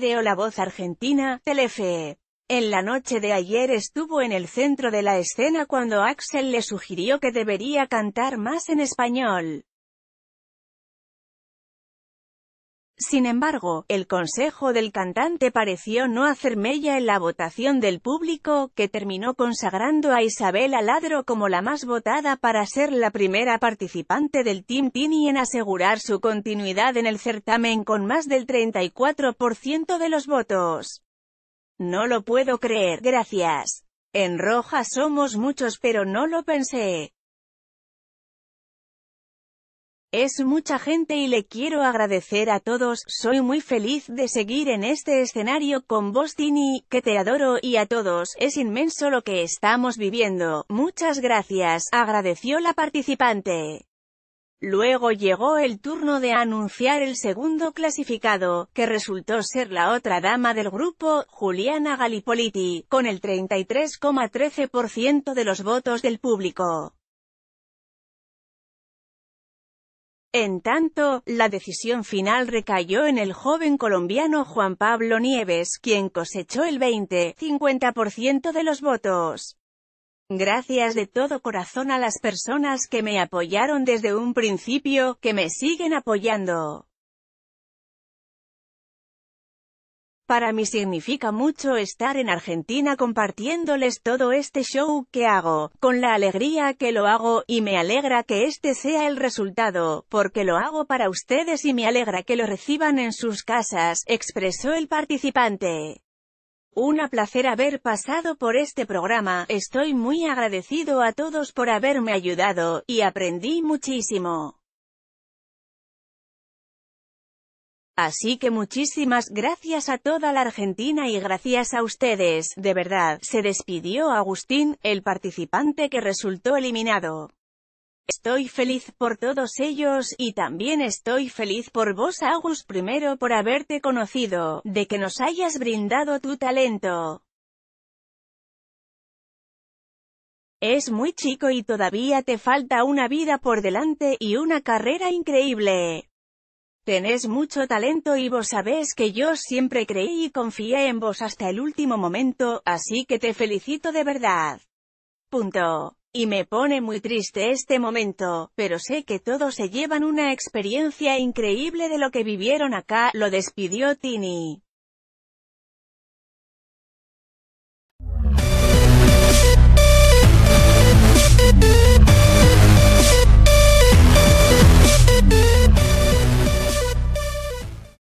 La Voz Argentina, Telefe. En la noche de ayer estuvo en el centro de la escena cuando Axel le sugirió que debería cantar más en español. Sin embargo, el consejo del cantante pareció no hacer mella en la votación del público, que terminó consagrando a Isabel Aladro como la más votada para ser la primera participante del Team Tini en asegurar su continuidad en el certamen con más del 34% de los votos. No lo puedo creer, gracias. En Roja somos muchos pero no lo pensé. Es mucha gente y le quiero agradecer a todos, soy muy feliz de seguir en este escenario con vos Tini, que te adoro y a todos, es inmenso lo que estamos viviendo, muchas gracias, agradeció la participante. Luego llegó el turno de anunciar el segundo clasificado, que resultó ser la otra dama del grupo, Juliana Galipoliti, con el 33,13% de los votos del público. En tanto, la decisión final recayó en el joven colombiano Juan Pablo Nieves, quien cosechó el 50% de los votos. Gracias de todo corazón a las personas que me apoyaron desde un principio, que me siguen apoyando. Para mí significa mucho estar en Argentina compartiéndoles todo este show que hago, con la alegría que lo hago, y me alegra que este sea el resultado, porque lo hago para ustedes y me alegra que lo reciban en sus casas, expresó el participante. Una placer haber pasado por este programa, estoy muy agradecido a todos por haberme ayudado, y aprendí muchísimo. Así que muchísimas gracias a toda la Argentina y gracias a ustedes, de verdad, se despidió Agustín, el participante que resultó eliminado. Estoy feliz por todos ellos, y también estoy feliz por vos Agus primero por haberte conocido, de que nos hayas brindado tu talento. Es muy chico y todavía te falta una vida por delante y una carrera increíble. Tenés mucho talento y vos sabés que yo siempre creí y confié en vos hasta el último momento, así que te felicito de verdad. Punto. Y me pone muy triste este momento, pero sé que todos se llevan una experiencia increíble de lo que vivieron acá, lo despidió Tini.